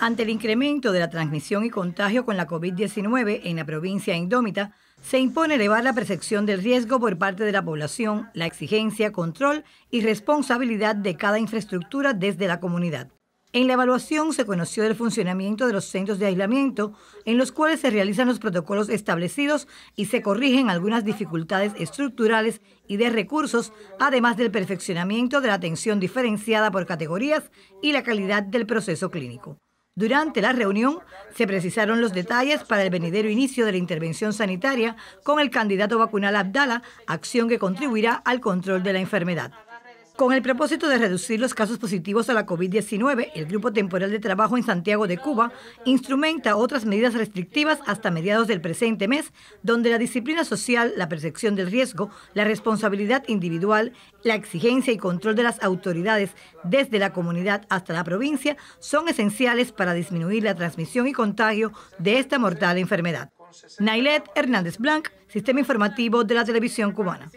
Ante el incremento de la transmisión y contagio con la COVID-19 en la provincia indómita, se impone elevar la percepción del riesgo por parte de la población, la exigencia, control y responsabilidad de cada infraestructura desde la comunidad. En la evaluación se conoció el funcionamiento de los centros de aislamiento, en los cuales se realizan los protocolos establecidos y se corrigen algunas dificultades estructurales y de recursos, además del perfeccionamiento de la atención diferenciada por categorías y la calidad del proceso clínico. Durante la reunión se precisaron los detalles para el venidero inicio de la intervención sanitaria con el candidato vacunal Abdala, acción que contribuirá al control de la enfermedad. Con el propósito de reducir los casos positivos a la COVID-19, el Grupo Temporal de Trabajo en Santiago de Cuba instrumenta otras medidas restrictivas hasta mediados del presente mes, donde la disciplina social, la percepción del riesgo, la responsabilidad individual, la exigencia y control de las autoridades desde la comunidad hasta la provincia son esenciales para disminuir la transmisión y contagio de esta mortal enfermedad. Naylet Hernández Blanc, Sistema Informativo de la Televisión Cubana.